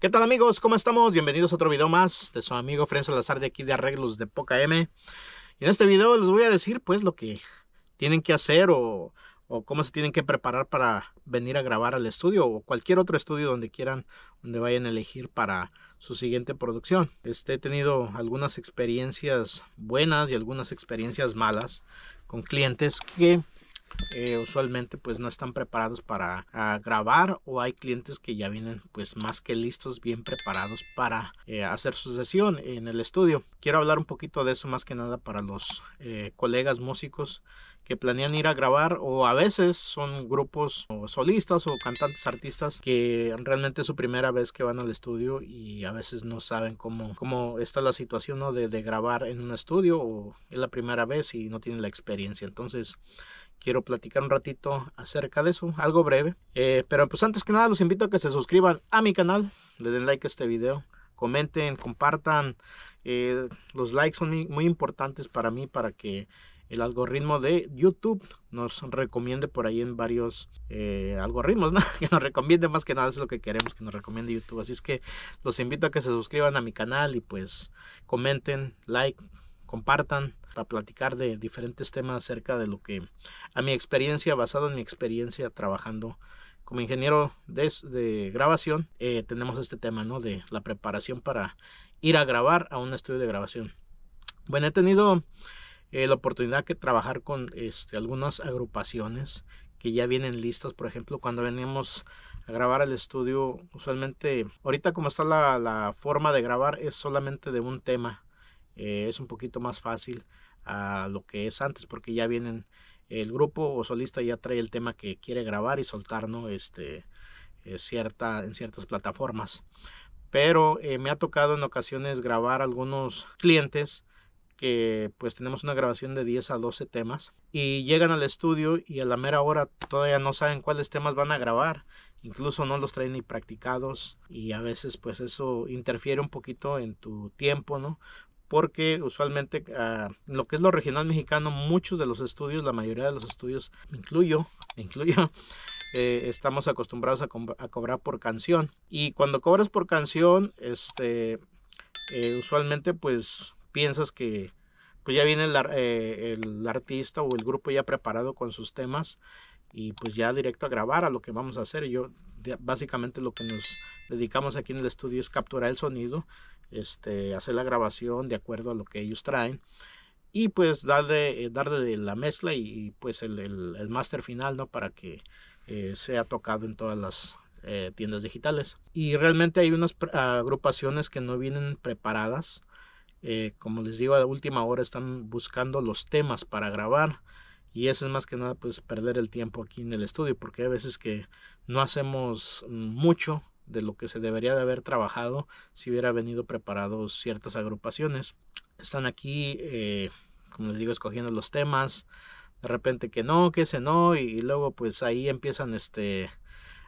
¿Qué tal amigos? ¿Cómo estamos? Bienvenidos a otro video más de su amigo Fren Azar de aquí de Arreglos de Poca M. Y en este video les voy a decir pues lo que tienen que hacer o, cómo se tienen que preparar para venir a grabar al estudio o cualquier otro estudio donde quieran, donde vayan a elegir para su siguiente producción. Este, he tenido algunas experiencias buenas y algunas experiencias malas con clientes que eh, usualmente pues no están preparados para ah, grabar o hay clientes que ya vienen pues más que listos, bien preparados para eh, hacer su sesión en el estudio. Quiero hablar un poquito de eso más que nada para los eh, colegas músicos que planean ir a grabar o a veces son grupos o solistas o cantantes artistas que realmente es su primera vez que van al estudio y a veces no saben cómo, cómo está la situación ¿no? de, de grabar en un estudio o es la primera vez y no tienen la experiencia entonces quiero platicar un ratito acerca de eso, algo breve. Eh, pero pues antes que nada los invito a que se suscriban a mi canal, le den like a este video, comenten, compartan. Eh, los likes son muy, importantes para mí para que el algoritmo de YouTube nos recomiende por ahí en varios eh, algoritmos, Que nos recomiende más que nada, es lo que queremos, que nos recomiende YouTube. Así es que los invito a que se suscriban a mi canal y pues comenten, like, compartan platicar de diferentes temas acerca de lo que a mi experiencia, basado en mi experiencia trabajando como ingeniero de, grabación, eh, tenemos este tema, ¿no? De la preparación para ir a grabar a un estudio de grabación. Bueno, he tenido eh, la oportunidad que trabajar con este, algunas agrupaciones que ya vienen listas, por ejemplo, cuando venimos a grabar el estudio, usualmente, ahorita como está la, forma de grabar, es solamente de un tema, eh, es un poquito más fácil a lo que es antes, porque ya vienen, el grupo o solista ya trae el tema que quiere grabar y soltar, ¿no? Este, eh, cierta, en ciertas plataformas. Pero eh, me ha tocado en ocasiones grabar algunos clientes que pues tenemos una grabación de 10 a 12 temas y llegan al estudio y a la mera hora todavía no saben cuáles temas van a grabar incluso no los traen ni practicados y a veces pues eso interfiere un poquito en tu tiempo, ¿no? porque usualmente ah, lo que es lo regional mexicano, muchos de los estudios, la mayoría de los estudios, me incluyo, incluyo, eh, estamos acostumbrados a, cobrar por canción. Y cuando cobras por canción, este, eh, usualmente pues piensas que pues ya viene el, eh, el artista o el grupo ya preparado con sus temas y pues ya directo a grabar a lo que vamos a hacer. Yo básicamente lo que nos dedicamos aquí en el estudio es capturar el sonido este, hacer la grabación de acuerdo a lo que ellos traen y pues darle, eh, darle la mezcla y, pues el, el, máster final, ¿no? Para que eh, sea tocado en todas las eh, tiendas digitales. Y realmente hay unas agrupaciones que no vienen preparadas. como les digo, a última hora están buscando los temas para grabar. Y eso es más que nada pues perder el tiempo aquí en el estudio, porque hay veces que no hacemos mucho de lo que se debería de haber trabajado si hubiera venido preparados ciertas agrupaciones. Están aquí, eh, como les digo, escogiendo los temas, de repente que no, que ese no, y, luego pues ahí empiezan este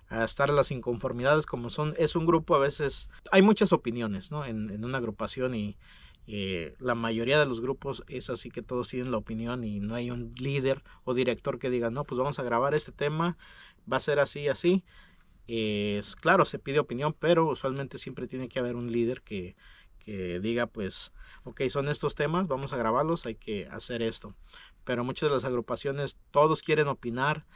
a estar las inconformidades como son, es un grupo a veces, hay muchas opiniones ¿no? en, en una agrupación y, eh, la mayoría de los grupos es así que todos tienen la opinión y no hay un líder o director que diga, no, pues vamos a grabar este tema, va a ser así, así, es, claro, se pide opinión, pero usualmente siempre tiene que haber un líder que, que diga, pues, ok, son estos temas, vamos a grabarlos, hay que hacer esto. Pero muchas de las agrupaciones, todos quieren opinar,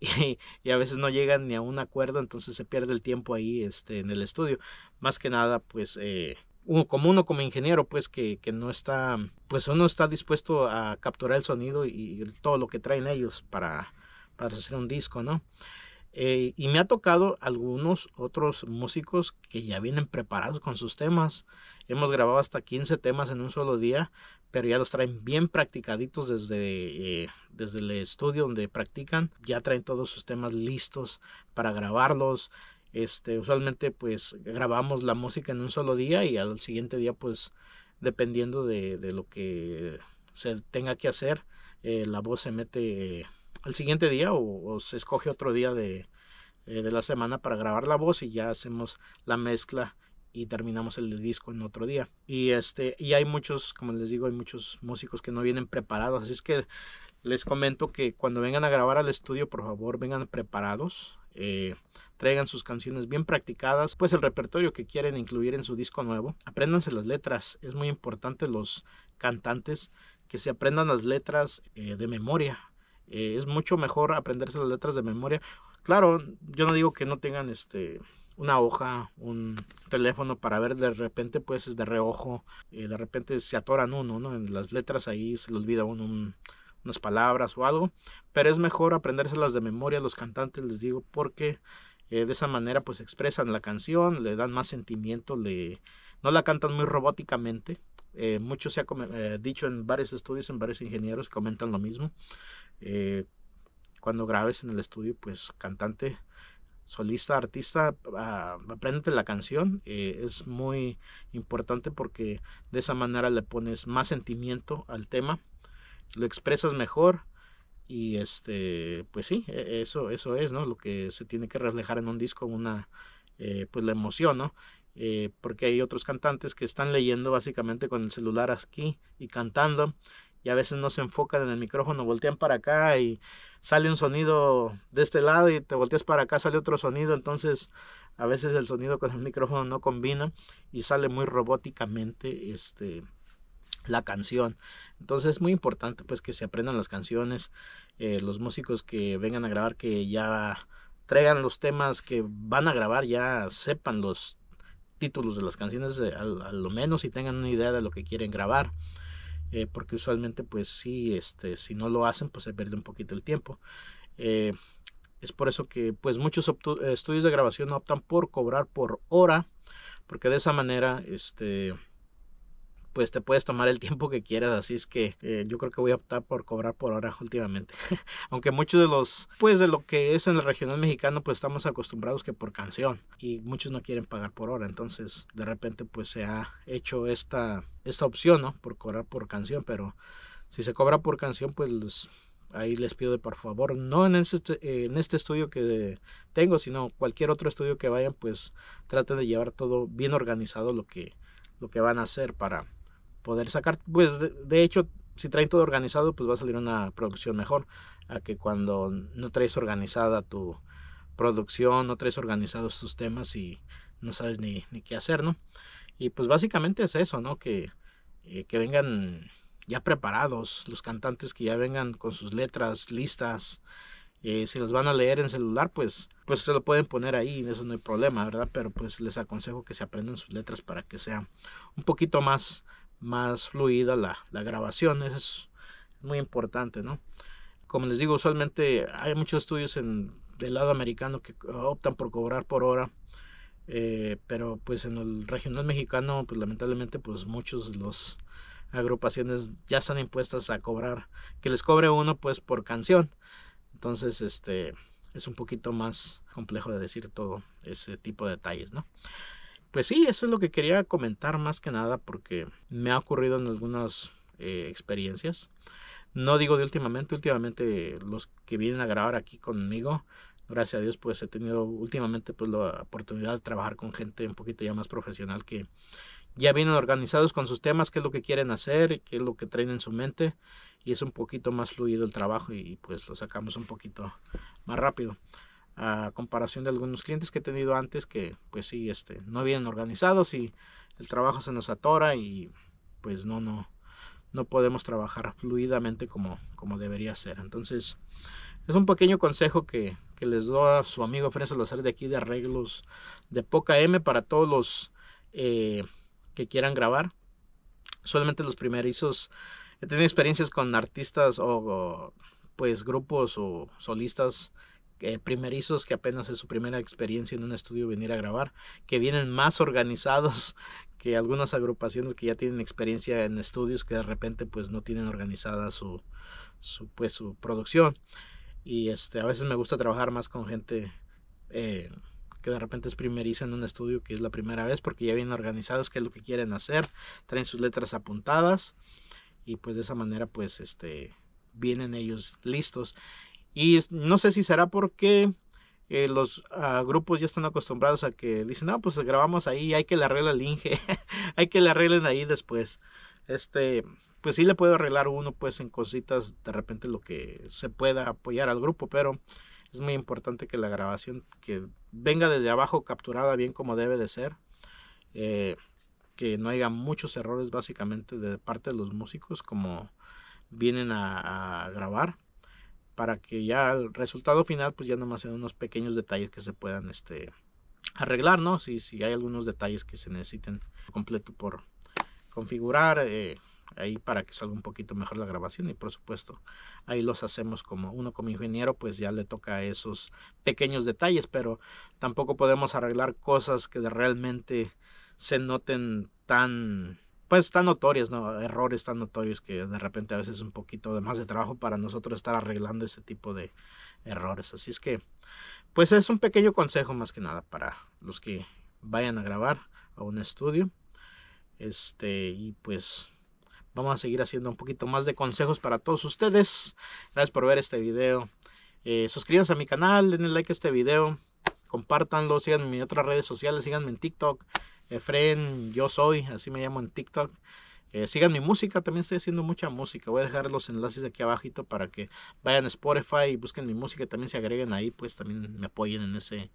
y, a veces no llegan ni a un acuerdo, entonces se pierde el tiempo ahí este, en el estudio. Más que nada, pues, eh, uno, como uno como ingeniero, pues que, no está, pues uno está dispuesto a capturar el sonido y, y todo lo que traen ellos para, para hacer un disco, ¿no? Eh, y me ha tocado algunos otros músicos que ya vienen preparados con sus temas. Hemos grabado hasta 15 temas en un solo día, pero ya los traen bien practicaditos desde, eh, desde el estudio donde practican. Ya traen todos sus temas listos para grabarlos. Este, usualmente pues grabamos la música en un solo día y al siguiente día pues dependiendo de, lo que se tenga que hacer, eh, la voz se mete el siguiente día o, se escoge otro día eh, de, la semana para grabar la voz y ya hacemos la mezcla y terminamos el disco en otro día. Y este y hay muchos, como les digo, hay muchos músicos que no vienen preparados, así es que les comento que cuando vengan a grabar al estudio, por favor, vengan preparados. Eh, traigan sus canciones bien practicadas, pues el repertorio que quieren incluir en su disco nuevo. Apréndanse las letras, es muy importante los cantantes que se aprendan las letras eh, de memoria, eh, es mucho mejor aprenderse las letras de memoria. Claro, yo no digo que no tengan este una hoja, un teléfono para ver de repente, pues es de reojo, eh, de repente se atoran uno, ¿no? En las letras ahí se le olvida uno unas palabras o algo, pero es mejor aprendérselas de memoria los cantantes, les digo, porque eh, de esa manera pues expresan la canción, le dan más sentimiento, le, no la cantan muy robóticamente, eh, mucho se ha eh, dicho en varios estudios, en varios ingenieros comentan lo mismo. Eh, cuando grabes en el estudio, pues cantante, solista, artista, uh, la canción. es muy importante porque de esa manera le pones más sentimiento al tema, lo expresas mejor y este, pues sí, e, eso, eso es, ¿no? Lo que se tiene que reflejar en un disco, una, pues la emoción, ¿no? Eh, porque hay otros cantantes que están leyendo básicamente con el celular aquí y cantando y a veces no se enfocan en el micrófono, voltean para acá y sale un sonido de este lado y te volteas para acá, sale otro sonido, entonces a veces el sonido con el micrófono no combina y sale muy robóticamente este, la canción. Entonces es muy importante pues que se aprendan las canciones, eh, los músicos que vengan a grabar que ya traigan los temas que van a grabar, ya sepan los títulos de las canciones, eh, a, lo menos si tengan una idea de lo que quieren grabar. Eh, porque usualmente pues sí, este, si no lo hacen pues se pierde un poquito el tiempo. Eh, es por eso que pues muchos estudios de grabación optan por cobrar por hora, porque de esa manera este, pues te puedes tomar el tiempo que quieras. Así es que eh, yo creo que voy a optar por cobrar por hora últimamente. Aunque muchos de los, pues de lo que es en el regional mexicano, pues estamos acostumbrados que por canción y muchos no quieren pagar por hora. Entonces, de repente, pues se ha hecho esta, esta opción, ¿no? Por cobrar por canción, pero si se cobra por canción, pues ahí les pido de por favor, no en este, en este estudio que tengo, sino cualquier otro estudio que vayan, pues traten de llevar todo bien organizado lo que, lo que van a hacer para poder sacar. Pues de, hecho, si traen todo organizado, pues va a salir una producción mejor a que cuando no traes organizada tu producción, no traes organizados tus temas y no sabes ni, qué hacer, ¿no? Y pues básicamente es eso, ¿no? Que, eh, que vengan ya preparados, los cantantes que ya vengan con sus letras listas. Eh, si los van a leer en celular, pues, pues se lo pueden poner ahí, eso no hay problema, ¿verdad? Pero pues les aconsejo que se aprendan sus letras para que sea un poquito más más fluida la, grabación. Eso es muy importante, ¿no? Como les digo, usualmente hay muchos estudios en, del lado americano que optan por cobrar por hora. Eh, pero pues en el regional mexicano, pues lamentablemente, pues muchos de los agrupaciones ya están impuestas a cobrar, que les cobre uno pues por canción. Entonces, este es un poquito más complejo de decir todo ese tipo de detalles, ¿no? pues sí, eso es lo que quería comentar más que nada porque me ha ocurrido en algunas eh, experiencias. No digo de últimamente, últimamente los que vienen a grabar aquí conmigo, gracias a Dios pues he tenido últimamente pues la oportunidad de trabajar con gente un poquito ya más profesional que ya vienen organizados con sus temas, qué es lo que quieren hacer, qué es lo que traen en su mente y es un poquito más fluido el trabajo y pues lo sacamos un poquito más rápido a comparación de algunos clientes que he tenido antes que pues sí, este, no vienen organizados y el trabajo se nos atora y pues no, no, no podemos trabajar fluidamente como, como debería ser. Entonces, es un pequeño consejo que, que les doy a su amigo Fred Salazar de aquí de arreglos de poca M para todos los eh, que quieran grabar. Solamente los primerizos. He tenido experiencias con artistas o, o pues grupos o solistas eh, primerizos que apenas es su primera experiencia en un estudio venir a grabar, que vienen más organizados que algunas agrupaciones que ya tienen experiencia en estudios que de repente pues no tienen organizada su, pues su producción y este a veces me gusta trabajar más con gente eh, que de repente es primeriza en un estudio que es la primera vez porque ya vienen organizados que es lo que quieren hacer traen sus letras apuntadas y pues de esa manera pues este vienen ellos listos y no sé si será porque eh, los ah, grupos ya están acostumbrados a que dicen, no, pues grabamos ahí, hay que le arregla el Inge, hay que le arreglen ahí después. Este, pues sí le puedo arreglar uno pues en cositas de repente lo que se pueda apoyar al grupo, pero es muy importante que la grabación que venga desde abajo capturada bien como debe de ser. Eh, que no haya muchos errores básicamente de parte de los músicos como vienen a grabar para que ya el resultado final pues ya nomás en unos pequeños detalles que se puedan este arreglar, ¿no? Si, hay algunos detalles que se necesiten completo por configurar eh, ahí para que salga un poquito mejor la grabación y por supuesto ahí los hacemos como uno como ingeniero pues ya le toca esos pequeños detalles, pero tampoco podemos arreglar cosas que realmente se noten tan pues están notorios, ¿no? Errores tan notorios que de repente a veces es un poquito de más de trabajo para nosotros estar arreglando ese tipo de errores. Así es que, pues es un pequeño consejo más que nada para los que vayan a grabar a un estudio. Este, y pues vamos a seguir haciendo un poquito más de consejos para todos ustedes. Gracias por ver este video. Eh, suscríbanse a mi canal, denle like a este video, compártanlo, síganme en otras redes sociales, síganme en TikTok, Efren, yo soy, así me llamo en TikTok. Eh, sigan mi música, también estoy haciendo mucha música. Voy a dejar los enlaces aquí abajito para que vayan a Spotify y busquen mi música, también se agreguen ahí, pues también me apoyen en ese,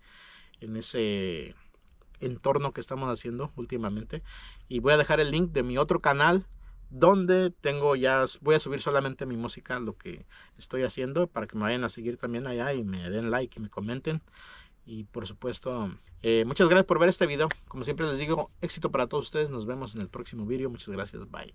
en ese entorno que estamos haciendo últimamente. Y voy a dejar el link de mi otro canal donde tengo ya, voy a subir solamente mi música, lo que estoy haciendo, para que me vayan a seguir también allá y me den like y me comenten. Y por supuesto, eh, muchas gracias por ver este video. Como siempre les digo, éxito para todos ustedes. Nos vemos en el próximo video. Muchas gracias. Bye.